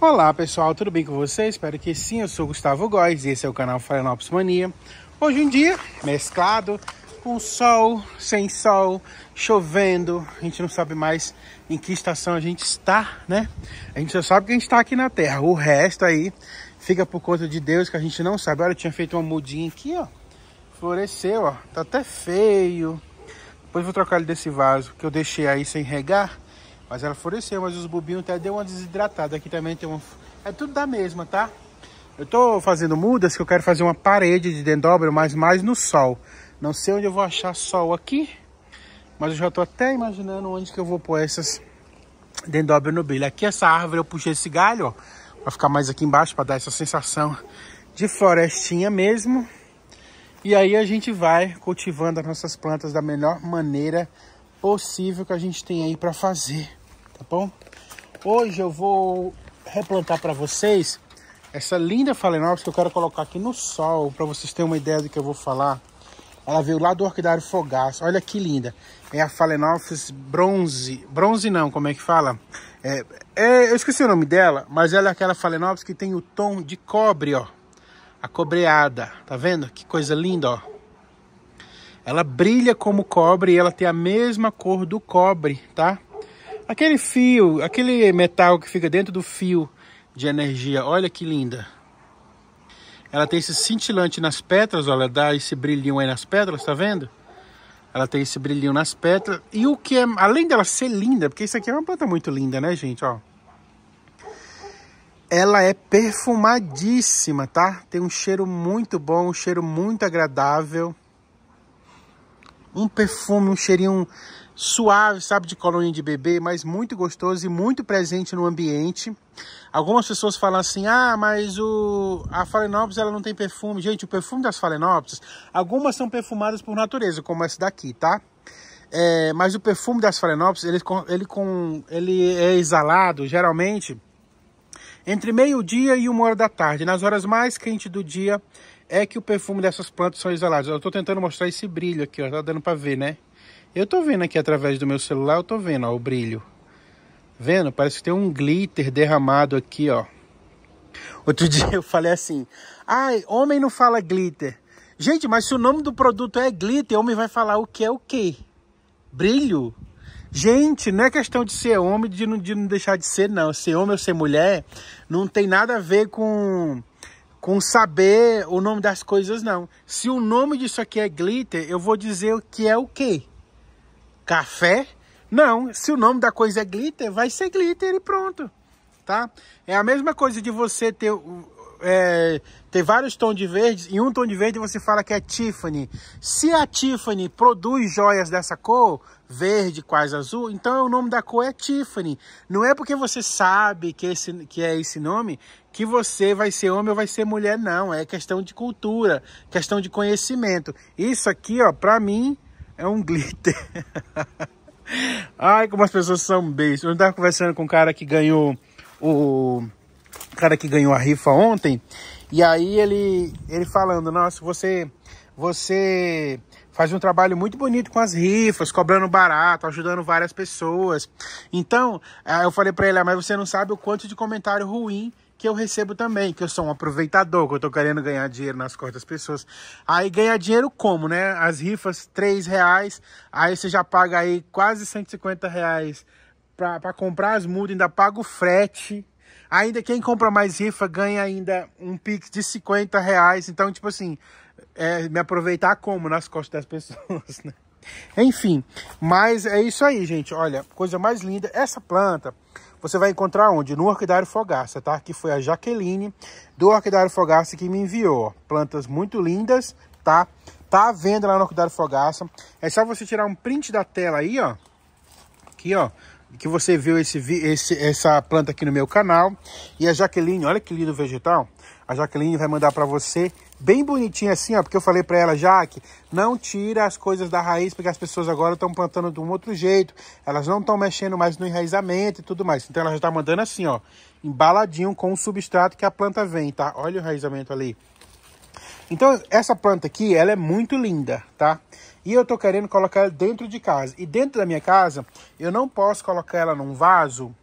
Olá pessoal, tudo bem com vocês? Espero que sim, eu sou Gustavo Góes e esse é o canal Florianópolis Mania. Hoje um dia mesclado, com sol, sem sol, chovendo, a gente não sabe mais em que estação a gente está, né? A gente só sabe que a gente está aqui na Terra, o resto aí fica por conta de Deus que a gente não sabe. Olha, eu tinha feito uma mudinha aqui, ó, floresceu, ó, tá até feio. Depois vou trocar ele desse vaso que eu deixei aí sem regar mas ela floresceu, mas os bubinhos até deu uma desidratada. Aqui também tem um... É tudo da mesma, tá? Eu tô fazendo mudas que eu quero fazer uma parede de dendróbio, mas mais no sol. Não sei onde eu vou achar sol aqui, mas eu já tô até imaginando onde que eu vou pôr essas dendróbio no brilho. Aqui essa árvore eu puxei esse galho, ó, pra ficar mais aqui embaixo, pra dar essa sensação de florestinha mesmo. E aí a gente vai cultivando as nossas plantas da melhor maneira possível que a gente tem aí para fazer tá bom? Hoje eu vou replantar para vocês essa linda Phalaenopsis que eu quero colocar aqui no sol, para vocês terem uma ideia do que eu vou falar. Ela veio lá do Orquidário Fogaço, olha que linda. É a Phalaenopsis bronze, bronze não, como é que fala? É, é, eu esqueci o nome dela, mas ela é aquela Phalaenopsis que tem o tom de cobre, ó. A cobreada, tá vendo? Que coisa linda, ó. Ela brilha como cobre e ela tem a mesma cor do cobre, tá? Aquele fio, aquele metal que fica dentro do fio de energia, olha que linda. Ela tem esse cintilante nas pétalas, olha, dá esse brilhinho aí nas pétalas, tá vendo? Ela tem esse brilhinho nas pétalas. E o que é, além dela ser linda, porque isso aqui é uma planta muito linda, né, gente, ó. Ela é perfumadíssima, tá? Tem um cheiro muito bom, um cheiro muito agradável. Um perfume, um cheirinho suave, sabe, de colônia de bebê, mas muito gostoso e muito presente no ambiente. Algumas pessoas falam assim, ah, mas o, a Phalaenopsis ela não tem perfume. Gente, o perfume das Phalaenopsis, algumas são perfumadas por natureza, como essa daqui, tá? É, mas o perfume das Phalaenopsis, ele, ele, com, ele é exalado geralmente entre meio-dia e uma hora da tarde. Nas horas mais quentes do dia é que o perfume dessas plantas são exalados. Eu estou tentando mostrar esse brilho aqui, ó, tá dando para ver, né? Eu tô vendo aqui através do meu celular, eu tô vendo ó, o brilho. Vendo? Parece que tem um glitter derramado aqui, ó. Outro dia eu falei assim: "Ai, homem não fala glitter". Gente, mas se o nome do produto é glitter, homem vai falar o que é o quê? Brilho? Gente, não é questão de ser homem, de não, de não deixar de ser, não. Ser homem ou ser mulher não tem nada a ver com, com saber o nome das coisas, não. Se o nome disso aqui é glitter, eu vou dizer o que é o quê? café? Não, se o nome da coisa é glitter, vai ser glitter e pronto, tá? É a mesma coisa de você ter, é, ter vários tons de verde, e um tom de verde você fala que é Tiffany. Se a Tiffany produz joias dessa cor, verde, quase azul, então o nome da cor é Tiffany. Não é porque você sabe que, esse, que é esse nome que você vai ser homem ou vai ser mulher, não. É questão de cultura, questão de conhecimento. Isso aqui, ó, pra mim, é um glitter. Ai, como as pessoas são bestas. Eu estava conversando com o cara que ganhou o cara que ganhou a rifa ontem. E aí ele ele falando: "Nossa, você você faz um trabalho muito bonito com as rifas, cobrando barato, ajudando várias pessoas". Então, eh, eu falei para ele: ah, "Mas você não sabe o quanto de comentário ruim que eu recebo também, que eu sou um aproveitador, que eu tô querendo ganhar dinheiro nas costas das pessoas. Aí ganhar dinheiro como, né? As rifas, 3 reais, aí você já paga aí quase 150 reais para comprar as mudas, ainda paga o frete. Ainda quem compra mais rifa ganha ainda um pix de 50 reais. Então, tipo assim, é, me aproveitar como nas costas das pessoas, né? Enfim, mas é isso aí, gente. Olha, coisa mais linda. Essa planta, você vai encontrar onde? No Orquidário Fogaça, tá? Que foi a Jaqueline do Orquidário Fogaça que me enviou. Plantas muito lindas, tá? Tá à venda lá no Orquidário Fogaça. É só você tirar um print da tela aí, ó. Aqui, ó. Que você viu esse, esse, essa planta aqui no meu canal. E a Jaqueline, olha que lindo vegetal. A Jaqueline vai mandar para você bem bonitinha assim, ó, porque eu falei para ela, Jaque, não tira as coisas da raiz, porque as pessoas agora estão plantando de um outro jeito, elas não estão mexendo mais no enraizamento e tudo mais. Então ela já tá mandando assim, ó, embaladinho com o substrato que a planta vem, tá? Olha o enraizamento ali. Então, essa planta aqui, ela é muito linda, tá? E eu tô querendo colocar ela dentro de casa. E dentro da minha casa, eu não posso colocar ela num vaso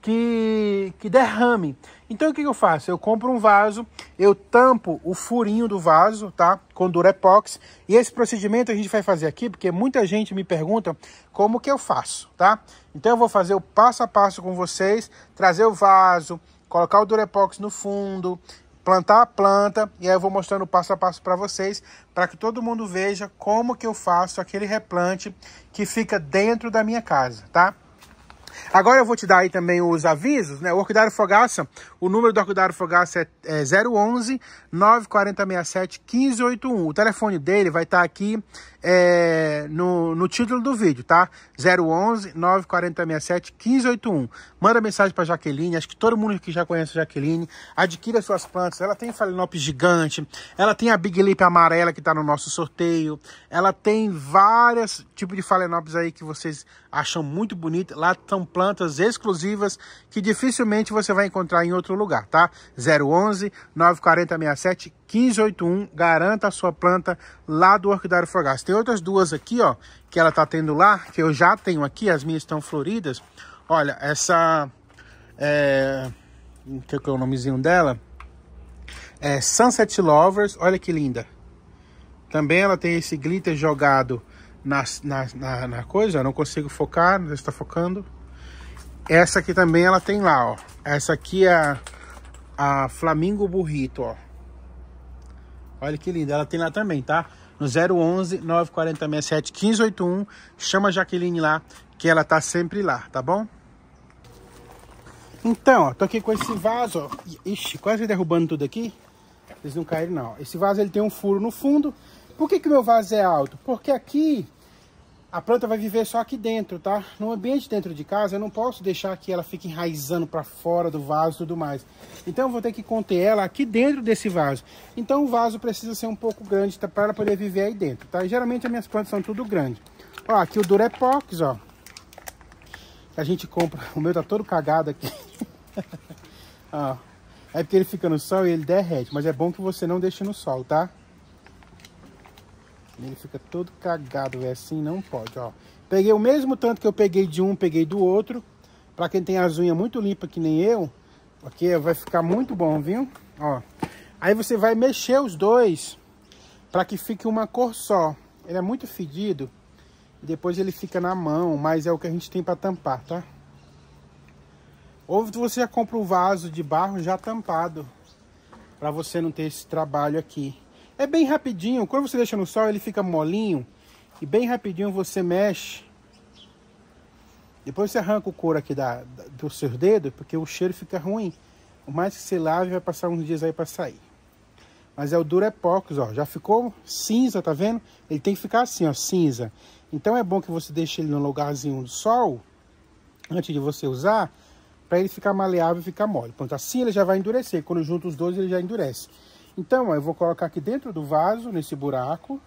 que, que derrame. Então o que, eu faço? Eu compro um vaso, eu tampo o furinho do vaso, tá? Com durepox. E esse procedimento a gente vai fazer aqui, porque muita gente me pergunta como que eu faço, tá? Então eu vou fazer o passo a passo com vocês, trazer o vaso, colocar o durepox no fundo, plantar a planta e aí eu vou mostrando passo a passo para vocês, para que todo mundo veja como que eu faço aquele replante que fica dentro da minha casa, tá? Agora eu vou te dar aí também os avisos, né? O Orquidário Fogaça, o número do Orquidário Fogaça é, é 011 94067 1581. O telefone dele vai estar tá aqui é, no, no título do vídeo, tá? 011 94067 1581. Manda mensagem para Jaqueline, acho que todo mundo que já conhece a Jaqueline, adquira suas plantas. Ela tem falenops gigante, ela tem a Big Lip amarela que está no nosso sorteio, ela tem vários tipos de falenops aí que vocês acham muito bonita. Lá estão plantas exclusivas que dificilmente você vai encontrar em outro lugar, tá? 011 940 67 1581, garanta a sua planta lá do Orquidário Frogás. Tem outras duas aqui, ó, que ela tá tendo lá, que eu já tenho aqui, as minhas estão floridas. Olha, essa é, que é o nomezinho dela? É Sunset Lovers, olha que linda. Também ela tem esse glitter jogado na, na, na, na coisa, eu não consigo focar, não está focando. Essa aqui também ela tem lá, ó. Essa aqui é a, a Flamingo Burrito, ó. Olha que linda, ela tem lá também, tá? No 011 940 67 1581. Chama a Jaqueline lá, que ela tá sempre lá, tá bom? Então, ó, tô aqui com esse vaso, ó. Ixi, quase derrubando tudo aqui. Eles não caíram, não. Esse vaso, ele tem um furo no fundo. Por que que meu vaso é alto? Porque aqui a planta vai viver só aqui dentro, tá? No ambiente dentro de casa, eu não posso deixar que ela fique enraizando para fora do vaso e tudo mais. Então, eu vou ter que conter ela aqui dentro desse vaso. Então, o vaso precisa ser um pouco grande tá? para ela poder viver aí dentro, tá? E, geralmente, as minhas plantas são tudo grandes. Ó, aqui o Durepox, ó. A gente compra... O meu tá todo cagado aqui. ó. É porque ele fica no sol e ele derrete, mas é bom que você não deixe no sol, tá? Ele fica todo cagado, é Assim não pode, ó. Peguei o mesmo tanto que eu peguei de um, peguei do outro. Pra quem tem as unhas muito limpas que nem eu, ok? Vai ficar muito bom, viu? Ó. Aí você vai mexer os dois para que fique uma cor só. Ele é muito fedido. Depois ele fica na mão, mas é o que a gente tem para tampar, tá? Ou você já compra um vaso de barro já tampado. Para você não ter esse trabalho aqui. É bem rapidinho. Quando você deixa no sol, ele fica molinho. E bem rapidinho você mexe. Depois você arranca o couro aqui da, da dos seus dedos, porque o cheiro fica ruim. O mais que você lave, vai passar uns dias aí para sair. Mas é o Durepox, é ó. Já ficou cinza, tá vendo? Ele tem que ficar assim, ó, cinza. Então é bom que você deixe ele no lugarzinho do sol, antes de você usar, para ele ficar maleável e ficar mole. Pronto, assim ele já vai endurecer. Quando junta os dois, ele já endurece. Então, eu vou colocar aqui dentro do vaso, nesse buraco,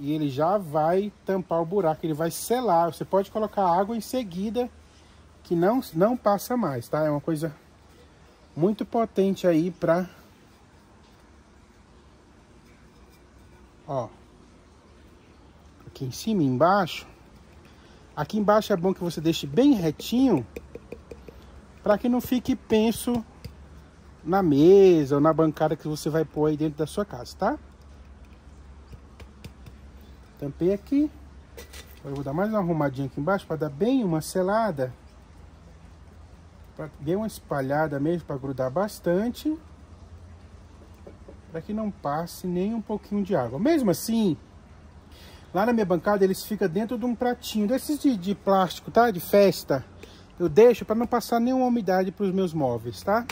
e ele já vai tampar o buraco, ele vai selar. Você pode colocar água em seguida, que não, não passa mais, tá? É uma coisa muito potente aí pra... Ó, aqui em cima e embaixo. Aqui embaixo é bom que você deixe bem retinho, para que não fique penso na mesa ou na bancada que você vai pôr aí dentro da sua casa, tá? Tampei aqui. Eu vou dar mais uma arrumadinha aqui embaixo para dar bem uma selada. Para dar uma espalhada mesmo, para grudar bastante. Para que não passe nem um pouquinho de água. Mesmo assim, lá na minha bancada eles ficam dentro de um pratinho. Desses de, de plástico, tá? De festa. Eu deixo para não passar nenhuma umidade para os meus móveis, Tá?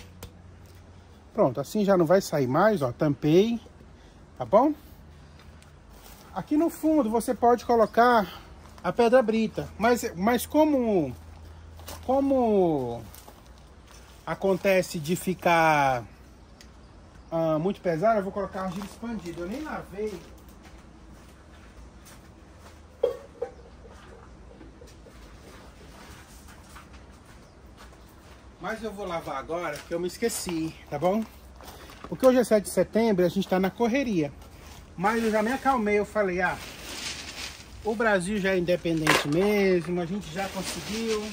Pronto, assim já não vai sair mais, ó, tampei, tá bom? Aqui no fundo você pode colocar a pedra brita, mas, mas como, como acontece de ficar ah, muito pesado, eu vou colocar argila expandida. Eu nem lavei Mas eu vou lavar agora, porque eu me esqueci, tá bom? Porque hoje é 7 de setembro e a gente tá na correria. Mas eu já me acalmei, eu falei, ah, o Brasil já é independente mesmo, a gente já conseguiu.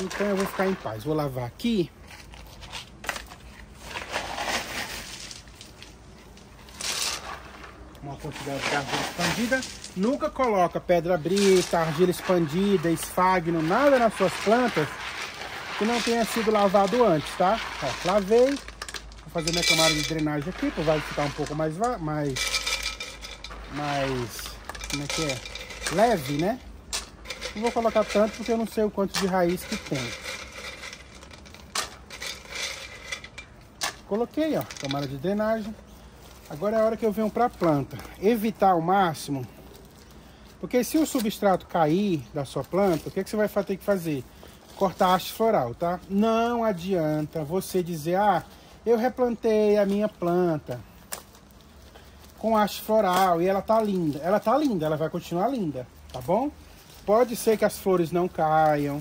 Então eu vou ficar em paz. Vou lavar aqui. Uma quantidade de argila expandida. Nunca coloca pedra brita, argila expandida, esfagno, nada nas suas plantas que não tenha sido lavado antes, tá? Ó, lavei. Vou fazer minha camada de drenagem aqui, para vai ficar um pouco mais, mais, mais, como é que é? Leve, né? Não vou colocar tanto porque eu não sei o quanto de raiz que tem. Coloquei, ó, camada de drenagem. Agora é a hora que eu venho para a planta. Evitar ao máximo, porque se o substrato cair da sua planta, o que, é que você vai ter que fazer? cortar haste floral, tá? Não adianta você dizer, ah, eu replantei a minha planta com haste floral e ela tá linda. Ela tá linda, ela vai continuar linda, tá bom? Pode ser que as flores não caiam,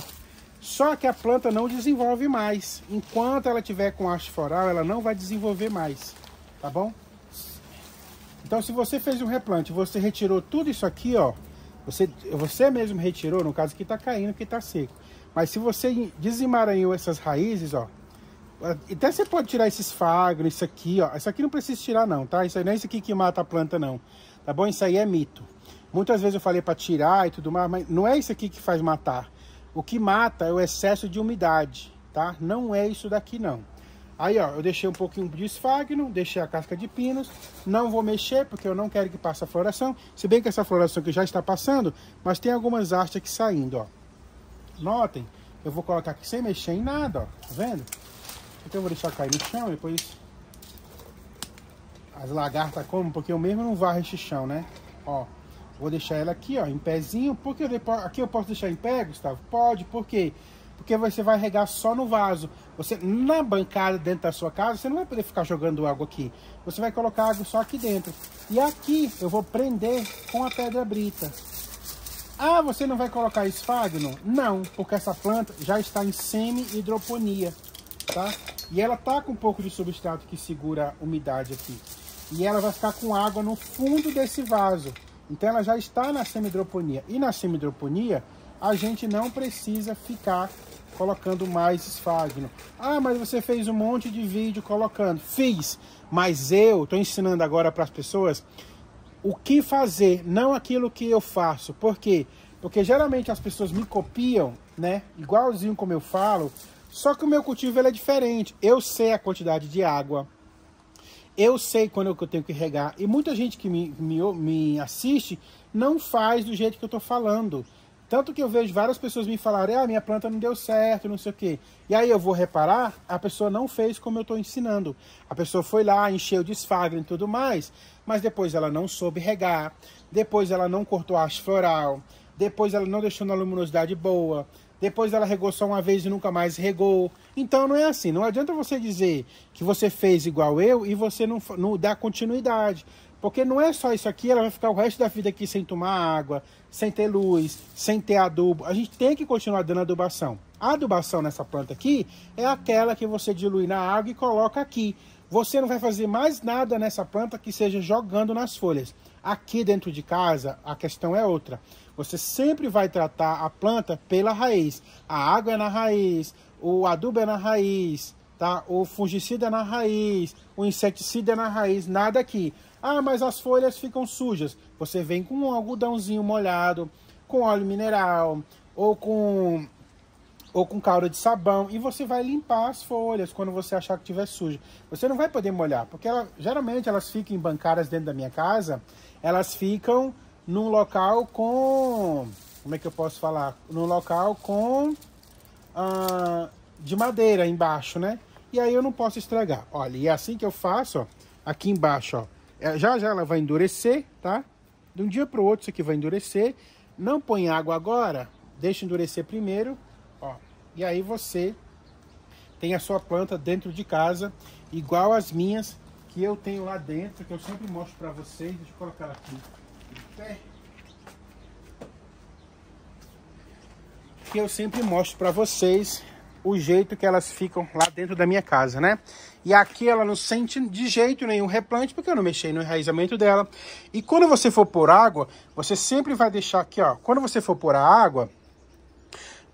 só que a planta não desenvolve mais. Enquanto ela tiver com haste floral, ela não vai desenvolver mais, tá bom? Então, se você fez um replante, você retirou tudo isso aqui, ó. Você, você mesmo retirou, no caso que tá caindo, que tá seco. Mas se você desemaranhou essas raízes, ó, até você pode tirar esses fagros, isso aqui, ó. Isso aqui não precisa tirar não, tá? Isso aí não é isso aqui que mata a planta não, tá bom? Isso aí é mito. Muitas vezes eu falei para tirar e tudo mais, mas não é isso aqui que faz matar. O que mata é o excesso de umidade, tá? Não é isso daqui não. Aí, ó, eu deixei um pouquinho de esfagno, deixei a casca de pinos, não vou mexer porque eu não quero que passe a floração, se bem que essa floração que já está passando, mas tem algumas hastes aqui saindo, ó. Notem, eu vou colocar aqui sem mexer em nada, ó. Tá vendo? Então eu vou deixar cair no chão, depois as lagartas comem, porque eu mesmo não varro este chão, né? Ó, vou deixar ela aqui, ó, em pezinho. Porque eu depois, aqui eu posso deixar em pé, Gustavo? Pode, por quê? Porque você vai regar só no vaso. Você, na bancada dentro da sua casa, você não vai poder ficar jogando água aqui. Você vai colocar água só aqui dentro. E aqui eu vou prender com a pedra brita. Ah, você não vai colocar esfagno? Não, porque essa planta já está em semi-hidroponia, tá? E ela tá com um pouco de substrato que segura a umidade aqui. E ela vai ficar com água no fundo desse vaso. Então ela já está na semi-hidroponia. E na semi-hidroponia, a gente não precisa ficar colocando mais esfagno. Ah, mas você fez um monte de vídeo colocando. Fiz, mas eu estou ensinando agora para as pessoas o que fazer, não aquilo que eu faço. Por quê? Porque geralmente as pessoas me copiam, né? Igualzinho como eu falo, só que o meu cultivo é diferente. Eu sei a quantidade de água, eu sei quando eu tenho que regar. E muita gente que me, me, me assiste não faz do jeito que eu estou falando. Tanto que eu vejo várias pessoas me falarem, ah, minha planta não deu certo, não sei o quê. E aí eu vou reparar, a pessoa não fez como eu estou ensinando. A pessoa foi lá, encheu de esfagre e tudo mais, mas depois ela não soube regar, depois ela não cortou a haste floral, depois ela não deixou na luminosidade boa, depois ela regou só uma vez e nunca mais regou. Então não é assim, não adianta você dizer que você fez igual eu e você não, não dá continuidade. Porque não é só isso aqui, ela vai ficar o resto da vida aqui sem tomar água, sem ter luz, sem ter adubo. A gente tem que continuar dando adubação. A adubação nessa planta aqui é aquela que você dilui na água e coloca aqui. Você não vai fazer mais nada nessa planta que seja jogando nas folhas. Aqui dentro de casa, a questão é outra. Você sempre vai tratar a planta pela raiz. A água é na raiz, o adubo é na raiz, tá? o fungicida é na raiz, o inseticida é na raiz, nada aqui. Ah, mas as folhas ficam sujas. Você vem com um algodãozinho molhado, com óleo mineral ou com ou com calda de sabão e você vai limpar as folhas quando você achar que tiver suja. Você não vai poder molhar, porque ela, geralmente elas ficam em bancadas dentro da minha casa, elas ficam num local com como é que eu posso falar? Num local com ah, de madeira embaixo, né? E aí eu não posso estragar. Olha, e é assim que eu faço, ó, aqui embaixo, ó é, já já ela vai endurecer, tá? De um dia para o outro isso aqui vai endurecer. Não põe água agora, deixa endurecer primeiro, ó. E aí você tem a sua planta dentro de casa, igual as minhas que eu tenho lá dentro, que eu sempre mostro para vocês. Deixa eu colocar aqui pé. Que eu sempre mostro para vocês o jeito que elas ficam lá dentro da minha casa, né? E aqui ela não sente de jeito nenhum replante, porque eu não mexi no enraizamento dela. E quando você for por água, você sempre vai deixar aqui, ó. Quando você for por a água,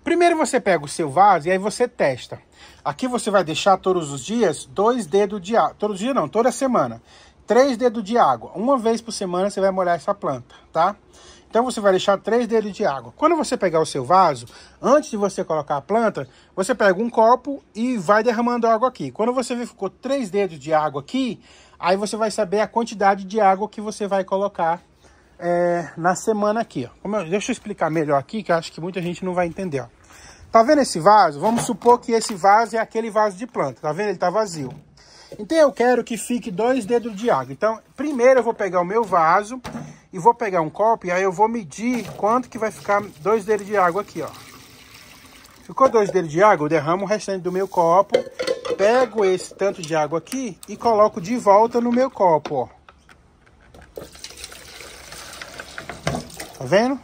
primeiro você pega o seu vaso e aí você testa. Aqui você vai deixar todos os dias dois dedos de água. Todos os dias não, toda semana. Três dedos de água. Uma vez por semana você vai molhar essa planta, tá? Tá? Então você vai deixar três dedos de água. Quando você pegar o seu vaso, antes de você colocar a planta, você pega um copo e vai derramando água aqui. Quando você ver ficou três dedos de água aqui, aí você vai saber a quantidade de água que você vai colocar é, na semana aqui. Ó. Eu, deixa eu explicar melhor aqui, que acho que muita gente não vai entender. Ó. Tá vendo esse vaso? Vamos supor que esse vaso é aquele vaso de planta. Tá vendo? Ele tá vazio. Então eu quero que fique dois dedos de água. Então, primeiro eu vou pegar o meu vaso e vou pegar um copo e aí eu vou medir quanto que vai ficar dois dedos de água aqui, ó. Ficou dois dedos de água, eu derramo o restante do meu copo, pego esse tanto de água aqui e coloco de volta no meu copo, ó. Tá vendo?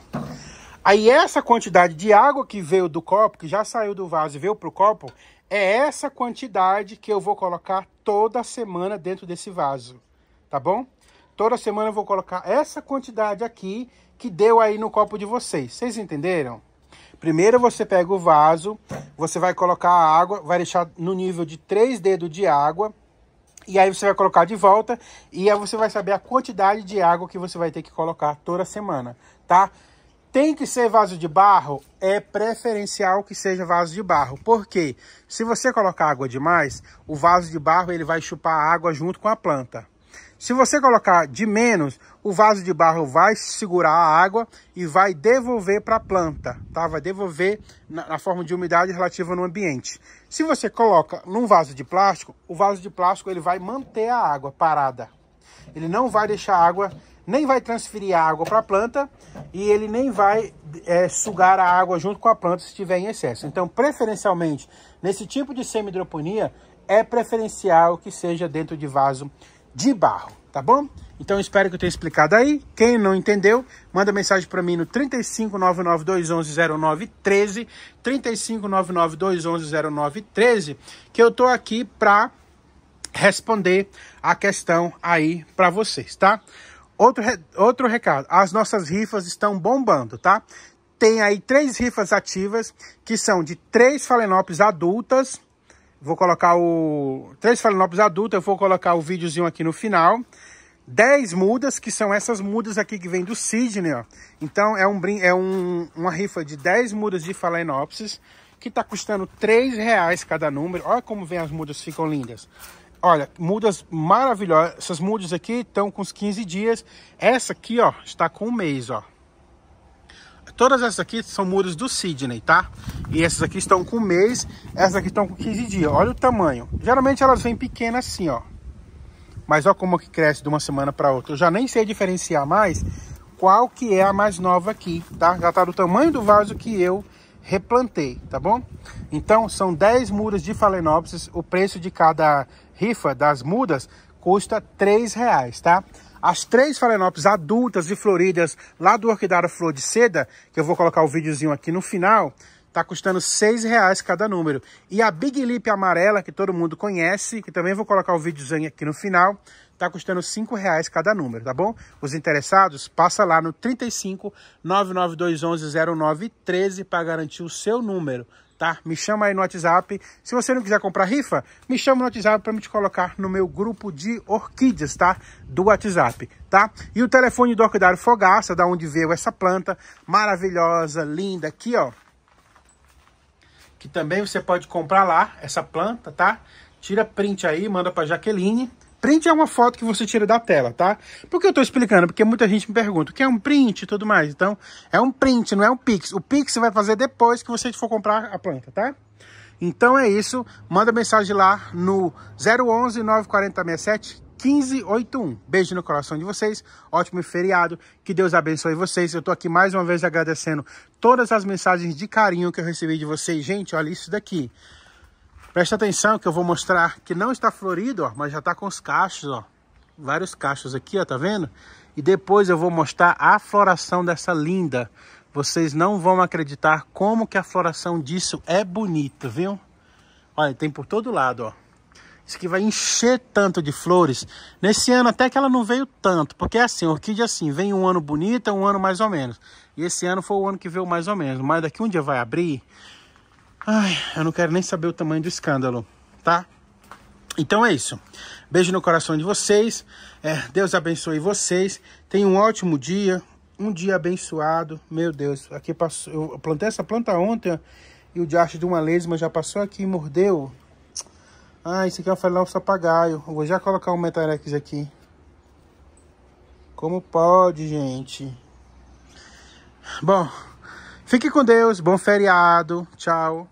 Aí essa quantidade de água que veio do copo, que já saiu do vaso e veio pro copo, é essa quantidade que eu vou colocar toda semana dentro desse vaso, tá bom? Toda semana eu vou colocar essa quantidade aqui que deu aí no copo de vocês. Vocês entenderam? Primeiro você pega o vaso, você vai colocar a água, vai deixar no nível de três dedos de água, e aí você vai colocar de volta, e aí você vai saber a quantidade de água que você vai ter que colocar toda semana, tá? Tem que ser vaso de barro? É preferencial que seja vaso de barro. porque Se você colocar água demais, o vaso de barro ele vai chupar a água junto com a planta. Se você colocar de menos, o vaso de barro vai segurar a água e vai devolver para a planta, tá? Vai devolver na, na, forma de umidade relativa no ambiente. Se você coloca num vaso de plástico, o vaso de plástico ele vai manter a água parada. Ele não vai deixar a água nem vai transferir a água para a planta e ele nem vai é, sugar a água junto com a planta se tiver em excesso. Então, preferencialmente, nesse tipo de semi-hidroponia, é preferencial que seja dentro de vaso de barro, tá bom? Então, espero que eu tenha explicado aí. Quem não entendeu, manda mensagem para mim no 35992110913, 35992110913, que eu tô aqui para responder a questão aí para vocês, tá? Outro, outro recado, as nossas rifas estão bombando, tá? Tem aí três rifas ativas, que são de três falenopes adultas. Vou colocar o... Três falenopes adultas, eu vou colocar o videozinho aqui no final. Dez mudas, que são essas mudas aqui que vem do Sidney, ó. Então é, um, é um, uma rifa de dez mudas de Phalaenopsis, que tá custando três reais cada número. Olha como vem as mudas, ficam lindas olha, mudas maravilhosas. Essas mudas aqui estão com uns 15 dias. Essa aqui, ó, está com um mês, ó. Todas essas aqui são mudas do Sydney, tá? E essas aqui estão com um mês, essas aqui estão com 15 dias. Olha o tamanho. Geralmente elas vêm pequenas assim, ó. Mas olha como que cresce de uma semana para outra. Eu já nem sei diferenciar mais qual que é a mais nova aqui, tá? Já tá do tamanho do vaso que eu replantei, tá bom? Então, são 10 mudas de Phalaenopsis, o preço de cada rifa das mudas custa R$ reais, tá? As três falenopes adultas e floridas lá do Orquidário Flor de Seda, que eu vou colocar o videozinho aqui no final, tá custando R$ reais cada número. E a Big Lip amarela, que todo mundo conhece, que também vou colocar o videozinho aqui no final, tá custando R$ reais cada número, tá bom? Os interessados, passa lá no 35 992110913 para garantir o seu número, tá? Me chama aí no WhatsApp. Se você não quiser comprar rifa, me chama no WhatsApp para me te colocar no meu grupo de orquídeas, tá? Do WhatsApp, tá? E o telefone do orquidário Fogaça, da onde veio essa planta maravilhosa, linda aqui, ó. Que também você pode comprar lá essa planta, tá? Tira print aí, manda para Jaqueline, Print é uma foto que você tira da tela, tá? Por que eu estou explicando? Porque muita gente me pergunta o que é um print e tudo mais. Então, é um print, não é um pix. O pix você vai fazer depois que você for comprar a planta, tá? Então é isso. Manda mensagem lá no 011 94067 1581. Beijo no coração de vocês. Ótimo feriado. Que Deus abençoe vocês. Eu tô aqui mais uma vez agradecendo todas as mensagens de carinho que eu recebi de vocês. Gente, olha isso daqui. Presta atenção que eu vou mostrar que não está florido, ó, mas já está com os cachos, ó. Vários cachos aqui, ó, tá vendo? E depois eu vou mostrar a floração dessa linda. Vocês não vão acreditar como que a floração disso é bonita, viu? Olha, tem por todo lado, ó. Isso aqui vai encher tanto de flores. Nesse ano até que ela não veio tanto, porque é assim, orquídea é assim, vem um ano bonita, um ano mais ou menos. E esse ano foi o ano que veio mais ou menos, mas daqui um dia vai abrir Ai, eu não quero nem saber o tamanho do escândalo, tá? Então é isso. Beijo no coração de vocês. É, Deus abençoe vocês. Tenham um ótimo dia. Um dia abençoado. Meu Deus, aqui passou. Eu plantei essa planta ontem e o diacho de uma lesma já passou aqui e mordeu. Ah, isso aqui é um fenómeno papagaio. Eu vou já colocar um metarex aqui. Como pode, gente? Bom, fique com Deus. Bom feriado. Tchau.